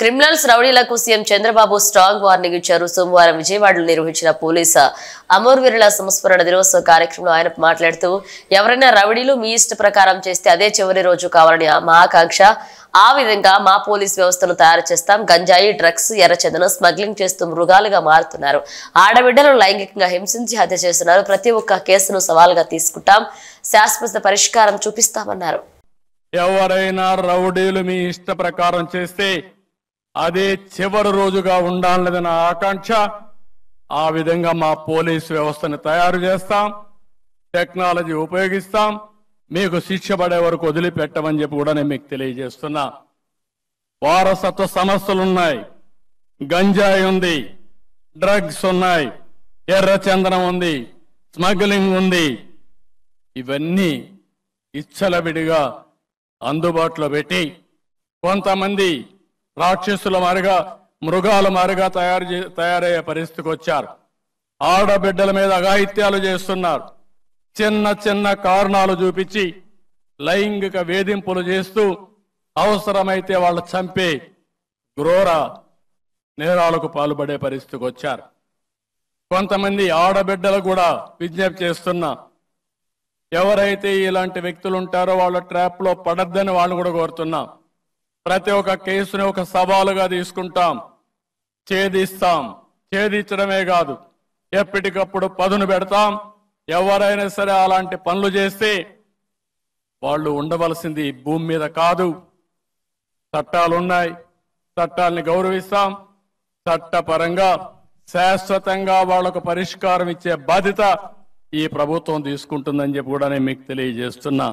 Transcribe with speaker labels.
Speaker 1: criminals రౌడీలకు CM Chandrababu strong warning ఇచ్చారు సోమవారం విజయవాడలో నిర్వహించిన పోలీసు వీరుల సంస్మరణ దినోత్సవ కార్యక్రమంలో ఆయన మాట్లాడుతూ ఎవరైనా రౌడీలు మీ ఇష్ట ప్రకారం చేస్తే అదే చివరి రోజు కావాలని మా ఆకాంక్ష ఆ విధంగా మా పోలీస్ వ్యవస్థను తయారు చేస్తాం గంజాయి డ్రగ్స్ ఎర్రచందనం స్మగ్లింగ్ చేస్తూ మృగాలుగా మారుతున్నారు ఆడబిడ్డలను లైంగికంగా హింసించి హత్య చేస్తున్నారు ప్రతి ఒక్క కేసును సవాల్గా తీసుకుంటాం శాశ్వత పరిష్కారం చూపిస్తామన్నారు
Speaker 2: ఎవరైనా రౌడీలు మీ ఇష్ట ప్రకారం చేస్తే అదే చివరి రోజుగా ఉండాలన్నది నా ఆకాంక్ష ఆ విధంగా మా పోలీస్ వ్యవస్థను తయారు చేస్తాం టెక్నాలజీ ఉపయోగిస్తాం మీకు శిక్ష పడే వరకు వదిలిపెట్టమని చెప్పి కూడా నేను మీకు తెలియజేస్తున్నా వారసత్వ సమస్యలున్నాయి గంజాయి ఉంది డ్రగ్స్ ఉన్నాయి ఎర్ర చందనం ఉంది స్మగ్లింగ్ ఉంది ఇవన్నీ ఇచ్చలవిడిగా అందుబాటులో పెట్టి కొంతమంది రాక్షసుల మారిగా మృగాల మారిగా తయారు తయారయ్యే పరిస్థితికి వచ్చారు ఆడబిడ్డల మీద అఘాయిత్యాలు చేస్తున్నారు చిన్న చిన్న కారణాలు చూపించి లైంగిక వేధింపులు చేస్తూ అవసరమైతే వాళ్ళు చంపే క్రూర నేరాలకు పాల్పడే పరిస్థితికి వచ్చారు కొంతమంది ఆడబిడ్డలు కూడా విజ్ఞప్తి చేస్తున్నా ఎవరైతే ఇలాంటి వ్యక్తులు ఉంటారో వాళ్ళ ట్రాప్లో పడద్దని వాళ్ళు కూడా కోరుతున్నాం ప్రతి ఒక్క కేసుని ఒక సవాలుగా తీసుకుంటాం ఛేదిస్తాం ఛేదించడమే కాదు ఎప్పటికప్పుడు పదును పెడతాం ఎవరైనా సరే అలాంటి పనులు చేస్తే వాళ్ళు ఉండవలసింది భూమి మీద కాదు చట్టాలు ఉన్నాయి చట్టాలని గౌరవిస్తాం చట్టపరంగా శాశ్వతంగా వాళ్ళకు పరిష్కారం ఇచ్చే బాధ్యత ఈ ప్రభుత్వం తీసుకుంటుందని చెప్పి కూడా నేను మీకు తెలియజేస్తున్నా